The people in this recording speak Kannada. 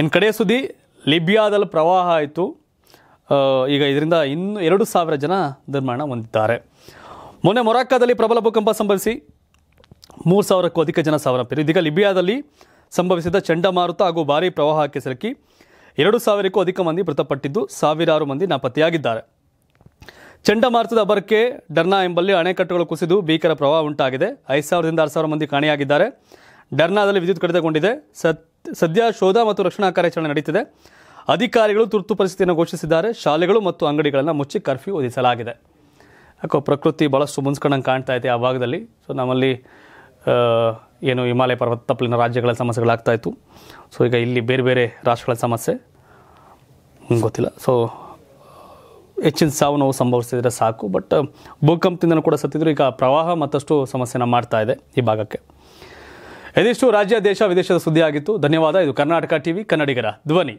ಇನ್ನು ಕಡೆಯ ಸುದ್ದಿ ಲಿಬಿಯಾದಲ್ಲಿ ಪ್ರವಾಹ ಆಯಿತು ಈಗ ಇದರಿಂದ ಇನ್ನೂ ಎರಡು ಸಾವಿರ ಜನ ನಿರ್ಮಾಣ ಹೊಂದಿದ್ದಾರೆ ಮೊನ್ನೆ ಮೊರಾಕ್ಕಾದಲ್ಲಿ ಪ್ರಬಲ ಭೂಕಂಪ ಸಂಭವಿಸಿ ಮೂರು ಸಾವಿರಕ್ಕೂ ಅಧಿಕ ಜನ ಸಾವನ್ನಪ್ಪಿದರು ಇದೀಗ ಲಿಬಿಯಾದಲ್ಲಿ ಸಂಭವಿಸಿದ ಚಂಡಮಾರುತ ಹಾಗೂ ಭಾರೀ ಪ್ರವಾಹಕ್ಕೆ ಸಿಲುಕಿ ಎರಡು ಸಾವಿರಕ್ಕೂ ಅಧಿಕ ಮಂದಿ ಮೃತಪಟ್ಟಿದ್ದು ಸಾವಿರಾರು ಮಂದಿ ನಾಪತ್ತೆಯಾಗಿದ್ದಾರೆ ಚಂಡಮಾರುತದ ಬರಕ್ಕೆ ಡರ್ನಾ ಎಂಬಲ್ಲಿ ಅಣೆಕಟ್ಟುಗಳು ಕುಸಿದು ಭೀಕರ ಪ್ರವಾಹ ಉಂಟಾಗಿದೆ ಐದು ಸಾವಿರದಿಂದ ಆರು ಸಾವಿರ ಮಂದಿ ಕಾಣೆಯಾಗಿದ್ದಾರೆ ಡರ್ನಾದಲ್ಲಿ ವಿದ್ಯುತ್ ಕಡಿತಗೊಂಡಿದೆ ಸತ್ ಸದ್ಯ ಶೋಧ ಮತ್ತು ರಕ್ಷಣಾ ಕಾರ್ಯಾಚರಣೆ ನಡೀತಿದೆ ಅಧಿಕಾರಿಗಳು ತುರ್ತು ಪರಿಸ್ಥಿತಿಯನ್ನು ಘೋಷಿಸಿದ್ದಾರೆ ಶಾಲೆಗಳು ಮತ್ತು ಅಂಗಡಿಗಳನ್ನು ಮುಚ್ಚಿ ಕರ್ಫ್ಯೂ ವಿಧಿಸಲಾಗಿದೆ ಯಾಕೋ ಪ್ರಕೃತಿ ಭಾಳಷ್ಟು ಮುಂಚ್ಕೊಂಡಂಗೆ ಕಾಣ್ತಾ ಇದೆ ಆ ಭಾಗದಲ್ಲಿ ಸೊ ನಮ್ಮಲ್ಲಿ ಏನು ಹಿಮಾಲಯ ಪರ್ವತ ತಪ್ಪಲಿನ ರಾಜ್ಯಗಳ ಸಮಸ್ಯೆಗಳಾಗ್ತಾ ಇತ್ತು ಸೊ ಈಗ ಇಲ್ಲಿ ಬೇರೆ ಬೇರೆ ರಾಷ್ಟ್ರಗಳ ಸಮಸ್ಯೆ ಗೊತ್ತಿಲ್ಲ ಸೊ ಹೆಚ್ಚಿನ ಸಾವು ನೋವು ಸಂಭವಿಸ್ತಿದ್ರೆ ಸಾಕು ಬಟ್ ಭೂಕಂಪದಿಂದಲೂ ಕೂಡ ಸತ್ತಿದ್ರು ಈಗ ಪ್ರವಾಹ ಮತ್ತಷ್ಟು ಸಮಸ್ಯೆನ ಮಾಡ್ತಾ ಇದೆ ಈ ಭಾಗಕ್ಕೆ ಇದಿಷ್ಟು ರಾಜ್ಯ ದೇಶ ವಿದೇಶದ ಸುದ್ದಿ ಆಗಿತ್ತು ಧನ್ಯವಾದ ಇದು ಕರ್ನಾಟಕ ಟಿವಿ ಕನ್ನಡಿಗರ ಧ್ವನಿ